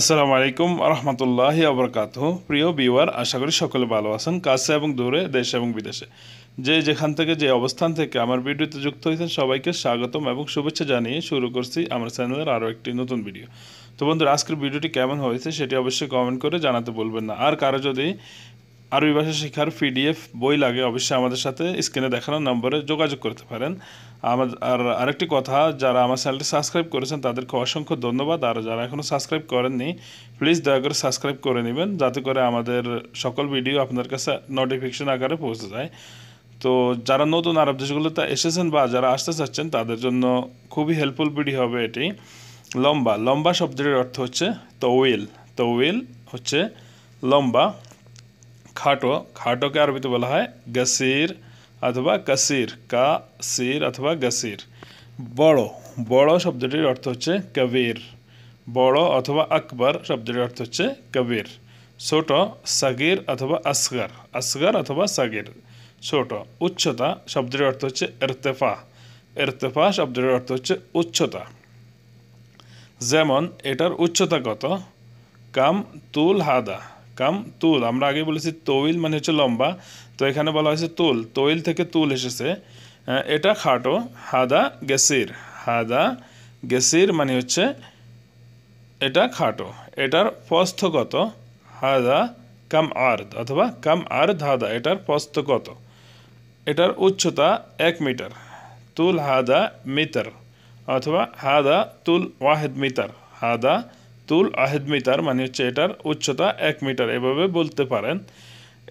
আসসালামু আলাইকুম রহমতুল্লাহ আবরকাত প্রিয় বিওয়ার আশা করি সকলে ভালো আছেন কাছে এবং দূরে দেশে এবং বিদেশে যে যেখান থেকে যে অবস্থান থেকে আমার ভিডিওতে যুক্ত হয়েছেন সবাইকে স্বাগতম এবং শুভেচ্ছা জানিয়ে শুরু করছি আমার চ্যানেলের আরও একটি নতুন ভিডিও তো বন্ধুরা আজকের ভিডিওটি কেমন হয়েছে সেটি অবশ্যই কমেন্ট করে জানাতে বলবেন না আর কারো যদি আরবি ভাষা শেখার পিডিএফ বই লাগে অবশ্যই আমাদের সাথে স্ক্রিনে দেখানো নম্বরে যোগাযোগ করতে পারেন আমার আর আরেকটি কথা যারা আমার চ্যানেলটি সাবস্ক্রাইব করেছেন তাদেরকে অসংখ্য ধন্যবাদ আর যারা এখনও সাবস্ক্রাইব করেননি প্লিজ দয়া করে সাবস্ক্রাইব করে নেবেন যাতে করে আমাদের সকল ভিডিও আপনার কাছে নোটিফিকেশন আকারে পৌঁছে যায় তো যারা নতুন আরব দেশগুলোতে এসেছেন বা যারা আসতে চাচ্ছেন তাদের জন্য খুবই হেল্পফুল ভিডিও হবে এটি লম্বা লম্বা শব্দটির অর্থ হচ্ছে তৌইল তৌইল হচ্ছে লম্বা খাটো খাটোকে আরবিতে বলা হয় গসির অথবা কাসির কা সির অথবা গসির বড় বড় শব্দটির অর্থ হচ্ছে কবির বড় অথবা আকবর শব্দটির অর্থ হচ্ছে কবির ছোট সাগির অথবা আসগর আসগর অথবা সাগির ছোট উচ্চতা শব্দের অর্থ হচ্ছে এরতেফা এরতেফা শব্দের অর্থ হচ্ছে উচ্চতা যেমন এটার উচ্চতা কত কাম তুল হাদা কাম তুল আমরা আগে বলেছি তৈল মানে হচ্ছে লম্বা তো এখানে বলা হয়েছে তুল তৈল থেকে তুল এসেছে হ্যাঁ, এটা খাটো হাদা গেসির হাদা গেসির মানে হচ্ছে এটা খাটো এটার পস্থগত কত হাদা কাম আর্ধ অথবা কাম আর্ধ হাদা এটার পস্থগত কত এটার উচ্চতা এক মিটার তুল হাদা মিটার অথবা হাদা তুল ওয়াহেদ মিটার হাদা তুল আহেদ মিটার মানে হচ্ছে এটার উচ্চতা এক মিটার এভাবে বলতে পারেন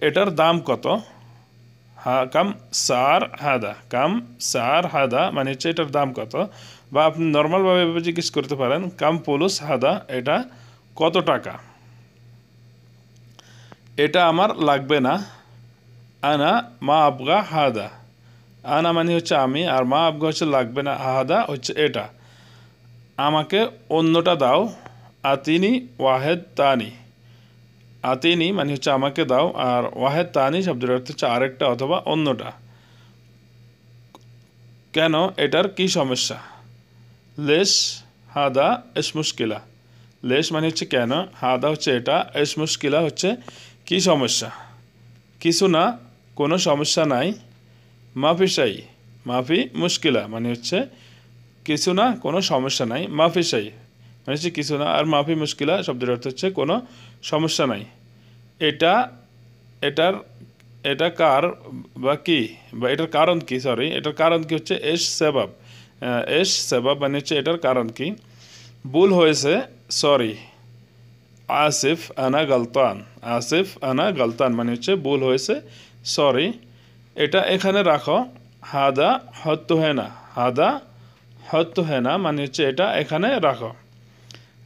এটার দাম কত হা কাম সার হাদা কাম সার হাদা মানে হচ্ছে এটার দাম কত বা আপনি নর্মালভাবে এভাবে জিজ্ঞেস করতে পারেন কাম পলুস হাদা এটা কত টাকা এটা আমার লাগবে না আনা মা আবগা হাদা আনা মানে হচ্ছে আমি আর মা আবগা হচ্ছে লাগবে না হাদা হচ্ছে এটা আমাকে অন্যটা দাও আতিনি ওয়াহেদ তানি আতিনি মানে হচ্ছে আমাকে দাও আর ওয়াহেদ তানি শব্দের অর্থ হচ্ছে আরেকটা অথবা অন্যটা কেন এটার কি সমস্যা লেশ হাদা এস মুশকিলা লেশ মানে হচ্ছে কেন হাদা হচ্ছে এটা এস মুশকিলা হচ্ছে কি সমস্যা কিছু না কোনো সমস্যা নাই মাফি সাই মাফি মুশকিলা মানে হচ্ছে কিছু না কোনো সমস্যা নাই মাফি সাই মানে কিছু না আর মাফি মুশকিলা শব্দের অর্থ হচ্ছে কোনো সমস্যা নাই এটা এটার এটা কার বা কি বা এটার কারণ কি সরি এটার কারণ কি হচ্ছে এস সেবাব এস সেবাব মানে হচ্ছে এটার কারণ কি ভুল হয়েছে সরি আসিফ আনা গালতান আসিফ আনা গালতান মানে হচ্ছে ভুল হয়েছে সরি এটা এখানে রাখো হাদা হত্য হেনা হাদা হত্য হেনা মানে হচ্ছে এটা এখানে রাখো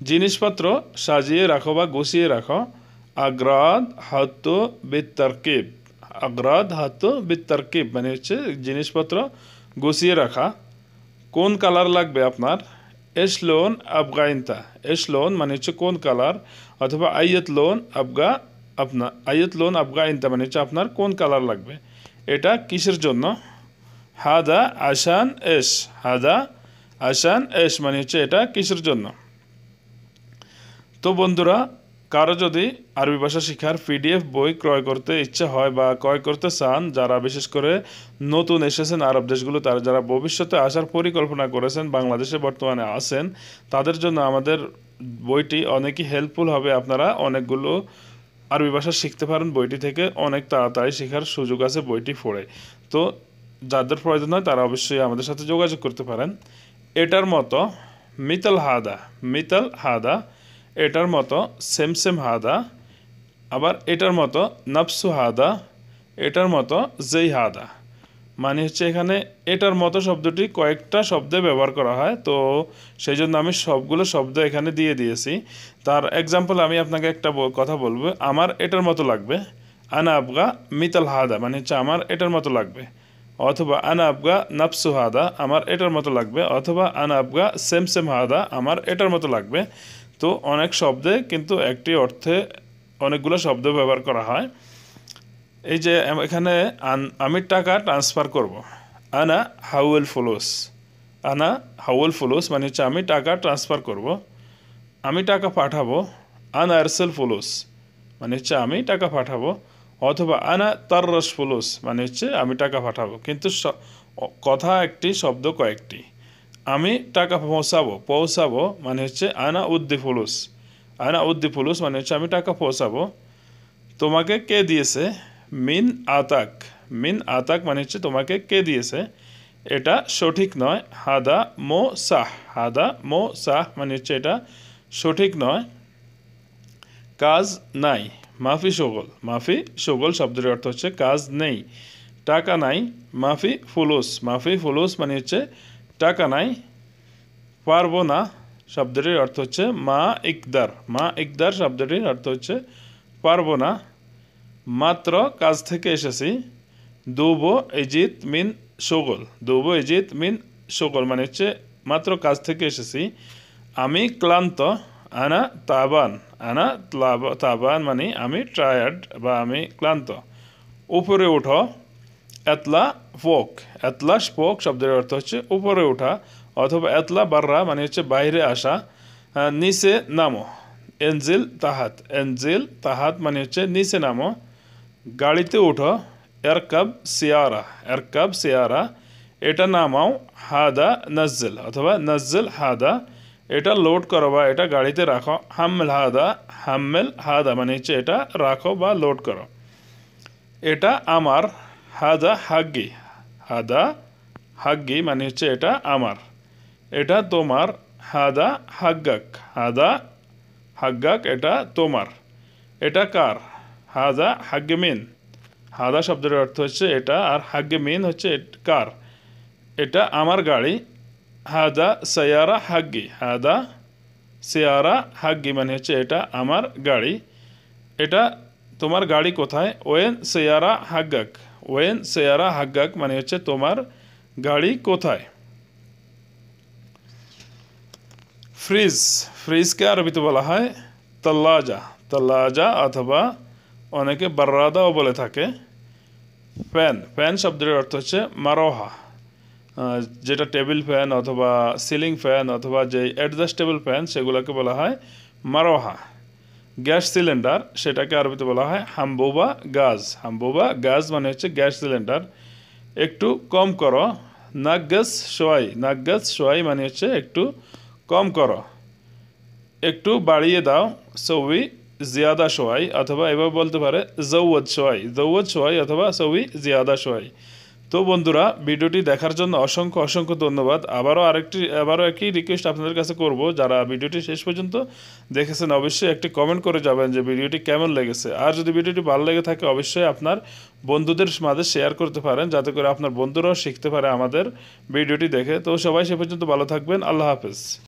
জিনিসপত্র সাজিয়ে রাখো বা গুছিয়ে রাখো আগ্রাদ হাত বিতর্কিব আগ্রাদ হাত বিতর্কিব মানে হচ্ছে জিনিসপত্র গুছিয়ে রাখা কোন কালার লাগবে আপনার এস লোন আফগাইনতা এস লোন মানে হচ্ছে কোন কালার অথবা আইয়ত লোন আফগা আপনার আইয়ত লোন আফগাইনতা মানে হচ্ছে আপনার কোন কালার লাগবে এটা কিসের জন্য হাদা আসান এস হাদা আসান এস মানে হচ্ছে এটা কিসের জন্য তো বন্ধুরা কারো যদি আরবি ভাষা শেখার পিডিএফ বই ক্রয় করতে ইচ্ছা হয় বা ক্রয় করতে চান যারা বিশেষ করে নতুন এসেছেন আরব দেশগুলো তারা যারা ভবিষ্যতে আসার পরিকল্পনা করেছেন বাংলাদেশে বর্তমানে আছেন তাদের জন্য আমাদের বইটি অনেকই হেল্পফুল হবে আপনারা অনেকগুলো আরবি ভাষা শিখতে পারেন বইটি থেকে অনেক তাড়াতাড়ি শেখার সুযোগ আছে বইটি পড়ে তো যাদের প্রয়োজন হয় তারা অবশ্যই আমাদের সাথে যোগাযোগ করতে পারেন এটার মতো মিতাল হাদা মিতাল হাদা এটার মতো সেমসেম হাদা আবার এটার মতো নফসু হাদা এটার মতো জেই হাদা মানে হচ্ছে এখানে এটার মতো শব্দটি কয়েকটা শব্দে ব্যবহার করা হয় তো সেই জন্য আমি সবগুলো শব্দ এখানে দিয়ে দিয়েছি তার এক্সাম্পল আমি আপনাকে একটা কথা বলবো আমার এটার মতো লাগবে আনা আবগা মিতাল হাদা মানে হচ্ছে আমার এটার মতো লাগবে অথবা আনা আবগা নফসু হাদা আমার এটার মতো লাগবে অথবা আনা আবগা সেম সেম হাদা আমার এটার মতো লাগবে তো অনেক শব্দে কিন্তু একটি অর্থে অনেকগুলো শব্দ ব্যবহার করা হয় এই যে এখানে আমি টাকা ট্রান্সফার করব। আনা হাউল ফুলোস আনা হাউল ফুলোস মানে হচ্ছে আমি টাকা ট্রান্সফার করব। আমি টাকা পাঠাবো আনা আরসেল ফুলোস মানে হচ্ছে আমি টাকা পাঠাবো অথবা আনা তার রস মানে হচ্ছে আমি টাকা পাঠাবো কিন্তু কথা একটি শব্দ কয়েকটি আমি টাকা পৌঁছাবো পৌঁছাবো মানে হচ্ছে আনা উদ্দি ফুলুস আনা উদ্দি ফুলুস মানে হচ্ছে আমি টাকা পৌঁছাবো তোমাকে কে দিয়েছে মিন আতাক মিন আতাক মানে হচ্ছে তোমাকে কে দিয়েছে এটা সঠিক নয় হাদা মো সাহ হাদা মো সাহ মানে হচ্ছে এটা সঠিক নয় কাজ নাই মাফি সগল মাফি সগল শব্দের অর্থ হচ্ছে কাজ নেই টাকা নাই মাফি ফুলুস মাফি ফুলুস মানে হচ্ছে টাকা নাই পারবো না শব্দটির অর্থ হচ্ছে মা ইকদার মা ইকদার শব্দটির অর্থ হচ্ছে পারবো না মাত্র কাজ থেকে এসেছি দুব এজিত মিন সগল দুব এজিত মিন সগল মানে হচ্ছে মাত্র কাজ থেকে এসেছি আমি ক্লান্ত আনা তাবান আনা তাবান মানে আমি টায়ার্ড বা আমি ক্লান্ত উপরে ওঠো এতলা ফোক এতলা স্পোক শব্দের অর্থ হচ্ছে উপরে ওঠা অথবা এতলা বাররা মানে হচ্ছে বাইরে আসা নিচে নামো এনজিল তাহাত এনজিল তাহাত মানে হচ্ছে নিচে নামো গাড়িতে উঠো এরকাব সিয়ারা এরকাব সিয়ারা এটা নামাও হাদা নজ্জল অথবা নজ্জল হাদা এটা লোড করো বা এটা গাড়িতে রাখো হাম্মেল হাদা হাম্মেল হাদা মানে হচ্ছে এটা রাখো বা লোড করো এটা আমার হাদা হাগ্গি হাদা হাগ্গি মানে হচ্ছে এটা আমার এটা তোমার হাদা হাগ্গাক হাদা হাগ্গাক এটা তোমার এটা কার হাদা হাগ্গেমিন হাদা শব্দের অর্থ হচ্ছে এটা আর হাগ্গেমিন হচ্ছে কার এটা আমার গাড়ি হাদা সায়ারা হাগ্গি হাদা সেয়ারা হাগ্গি মানে হচ্ছে এটা আমার গাড়ি এটা তোমার গাড়ি কোথায় ওয়েন সেয়ারা হাগ্গাক ওয়েন সেয়ারা হাগ্গাক মানে হচ্ছে তোমার গাড়ি কোথায় ফ্রিজ ফ্রিজকে আরবিতে বলা হয় তল্লাজা তল্লাজা অথবা অনেকে বার্রাদাও বলে থাকে ফ্যান ফ্যান শব্দের অর্থ হচ্ছে মারোহা যেটা টেবিল ফ্যান অথবা সিলিং ফ্যান অথবা যে অ্যাডজাস্টেবল ফ্যান সেগুলোকে বলা হয় মারোহা গ্যাস সিলিন্ডার সেটাকে আরবিতে বলা হয় হাম্বোবা গাজ হাম্বোবা গাজ মানে হচ্ছে গ্যাস সিলিন্ডার একটু কম করো গাছ সোয়াই গাছ সোয়াই মানে হচ্ছে একটু কম করো একটু বাড়িয়ে দাও সৌই জিয়াদা সোয়াই অথবা এভাবে বলতে পারে জৌদ সোয়াই জৌদ সোয়াই অথবা সৌই জিয়াদা সোয়াই তো বন্ধুরা ভিডিওটি দেখার জন্য অসংখ্য অসংখ্য ধন্যবাদ আবারও আরেকটি আবারও একই রিকোয়েস্ট আপনাদের কাছে করব যারা ভিডিওটি শেষ পর্যন্ত দেখেছেন অবশ্যই একটি কমেন্ট করে যাবেন যে ভিডিওটি কেমন লেগেছে আর যদি ভিডিওটি ভালো লেগে থাকে অবশ্যই আপনার বন্ধুদের মাঝে শেয়ার করতে পারেন যাতে করে আপনার বন্ধুরাও শিখতে পারে আমাদের ভিডিওটি দেখে তো সবাই সে পর্যন্ত ভালো থাকবেন আল্লাহ হাফেজ